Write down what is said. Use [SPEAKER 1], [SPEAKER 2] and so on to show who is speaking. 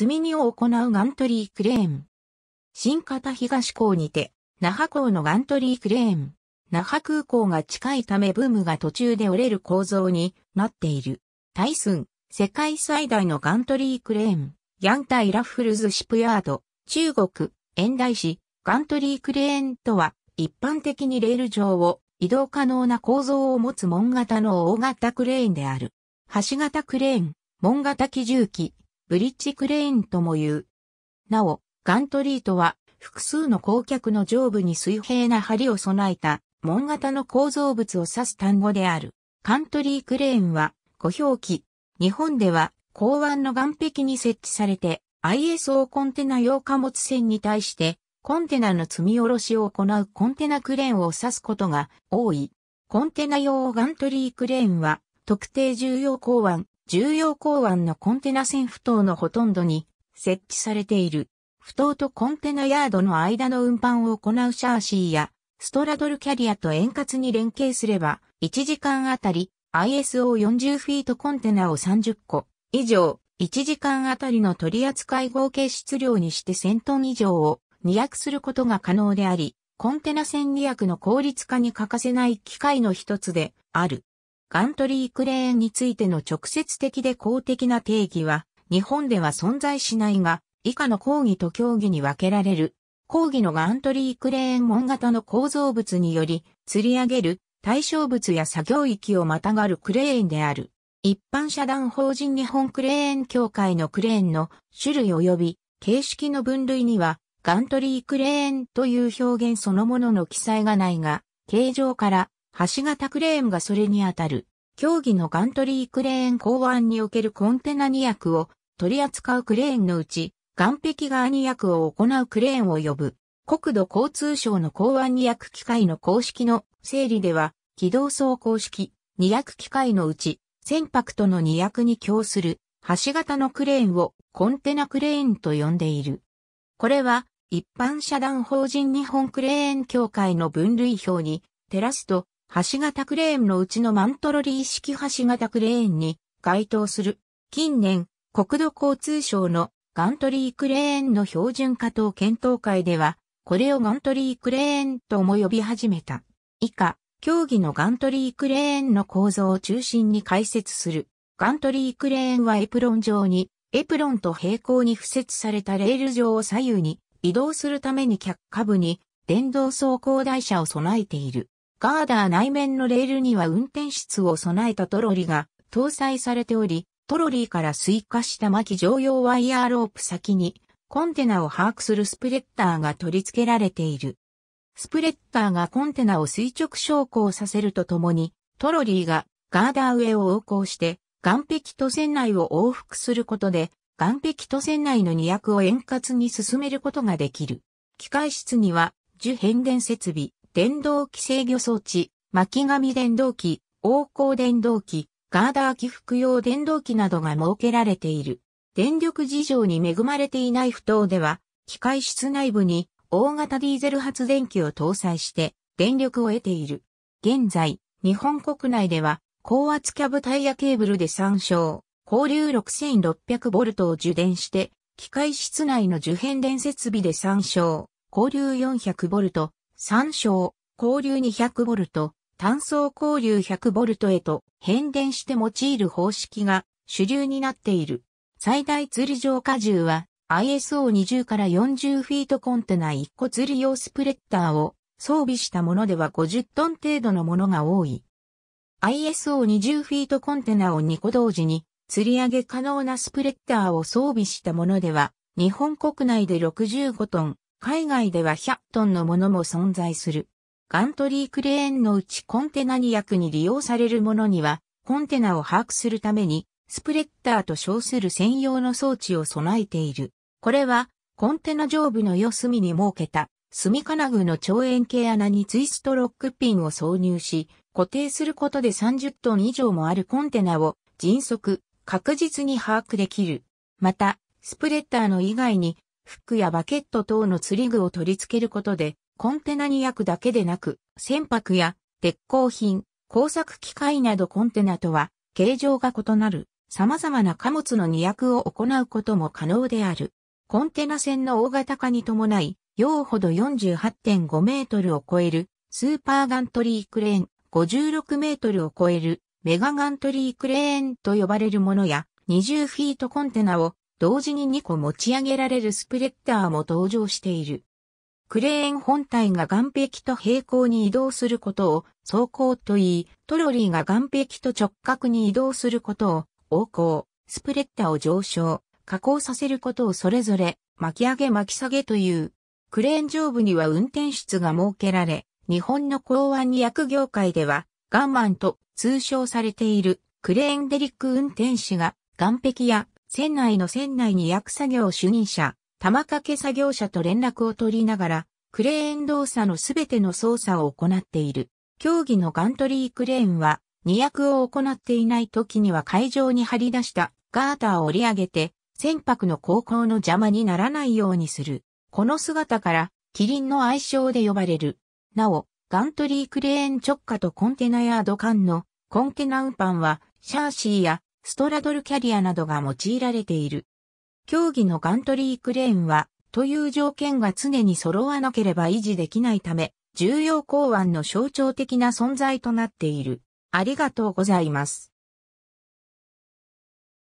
[SPEAKER 1] 積み荷を行うガントリークレーン。新型東港にて、那覇港のガントリークレーン。那覇空港が近いためブームが途中で折れる構造になっている。タイスン、世界最大のガントリークレーン。ヤンタイラッフルズシップヤード、中国、遠大市、ガントリークレーンとは、一般的にレール上を移動可能な構造を持つ門型の大型クレーンである。橋型クレーン、門型機重機、ブリッジクレーンとも言う。なお、ガントリートは複数の公脚の上部に水平な梁を備えた門型の構造物を指す単語である。カントリークレーンは語表記。日本では港湾の岸壁に設置されて ISO コンテナ用貨物船に対してコンテナの積み下ろしを行うコンテナクレーンを指すことが多い。コンテナ用ガントリークレーンは特定重要港湾重要港湾のコンテナ船埠頭のほとんどに設置されている。埠頭とコンテナヤードの間の運搬を行うシャーシーやストラドルキャリアと円滑に連携すれば1時間あたり ISO40 フィートコンテナを30個以上1時間あたりの取扱い合計質量にして1000トン以上を2役することが可能であり、コンテナ船2役の効率化に欠かせない機械の一つである。ガントリークレーンについての直接的で公的な定義は、日本では存在しないが、以下の講義と競技に分けられる。講義のガントリークレーン門型の構造物により、釣り上げる対象物や作業域をまたがるクレーンである。一般社団法人日本クレーン協会のクレーンの種類及び形式の分類には、ガントリークレーンという表現そのものの記載がないが、形状から橋型クレーンがそれにあたる、競技のガントリークレーン港湾におけるコンテナ2役を取り扱うクレーンのうち、岸壁側2役を行うクレーンを呼ぶ。国土交通省の港湾2役機械の公式の整理では、軌道走行式2役機械のうち、船舶との2役に供する、橋型のクレーンをコンテナクレーンと呼んでいる。これは、一般社団法人日本クレーン協会の分類表に、照らすと、橋型クレーンのうちのマントロリー式橋型クレーンに該当する近年国土交通省のガントリークレーンの標準化等検討会ではこれをガントリークレーンとも呼び始めた。以下、競技のガントリークレーンの構造を中心に解説する。ガントリークレーンはエプロン上にエプロンと平行に付設されたレール上を左右に移動するために脚下部に電動走行台車を備えている。ガーダー内面のレールには運転室を備えたトロリが搭載されており、トロリーから追加した巻き常用ワイヤーロープ先にコンテナを把握するスプレッダーが取り付けられている。スプレッダーがコンテナを垂直昇降させるとともに、トロリーがガーダー上を横行して、岸壁と船内を往復することで、岸壁と船内の二役を円滑に進めることができる。機械室には、受変電設備、電動機制御装置、巻紙電動機、横行電動機、ガーダー起伏用電動機などが設けられている。電力事情に恵まれていない不頭では、機械室内部に大型ディーゼル発電機を搭載して電力を得ている。現在、日本国内では高圧キャブタイヤケーブルで参照、交流 6600V を受電して、機械室内の受変電設備で参照、交流 400V、参照、交流2 0 0ト、単層交流1 0 0トへと変電して用いる方式が主流になっている。最大釣り上荷重は ISO20 から40フィートコンテナ1個釣り用スプレッダーを装備したものでは50トン程度のものが多い。ISO20 フィートコンテナを2個同時に釣り上げ可能なスプレッダーを装備したものでは日本国内で65トン、海外では100トンのものも存在する。ガントリークレーンのうちコンテナ2役に利用されるものには、コンテナを把握するために、スプレッダーと称する専用の装置を備えている。これは、コンテナ上部の四隅に設けた、隅金具の長円形穴にツイストロックピンを挿入し、固定することで30トン以上もあるコンテナを迅速、確実に把握できる。また、スプレッダーの以外にフックやバケット等の釣り具を取り付けることで、コンテナに焼くだけでなく、船舶や鉄鋼品、工作機械などコンテナとは、形状が異なる、様々な貨物の荷役を行うことも可能である。コンテナ船の大型化に伴い、用ほど48.5メートルを超える、スーパーガントリークレーン、56メートルを超える、メガガントリークレーンと呼ばれるものや、20フィートコンテナを同時に2個持ち上げられるスプレッダーも登場している。クレーン本体が岸壁と平行に移動することを走行と言い、トロリーが岸壁と直角に移動することを横行、スプレッダーを上昇、加工させることをそれぞれ巻き上げ巻き下げという。クレーン上部には運転室が設けられ、日本の港湾薬業界ではガンマンと通称されているクレーンデリック運転士が岸壁や船内の船内に役作業主任者、玉掛け作業者と連絡を取りながら、クレーン動作のすべての操作を行っている。競技のガントリークレーンは、二役を行っていない時には会場に張り出したガーターを折り上げて、船舶の航行の邪魔にならないようにする。この姿から、キリンの愛称で呼ばれる。なお、ガントリークレーン直下とコンテナヤード間のコンテナ運搬は、シャーシーやストラドルキャリアなどが用いられている。競技のガントリークレーンは、という条件が常に揃わなければ維持できないため、重要港湾の象徴的な存在となっている。ありがとうございます。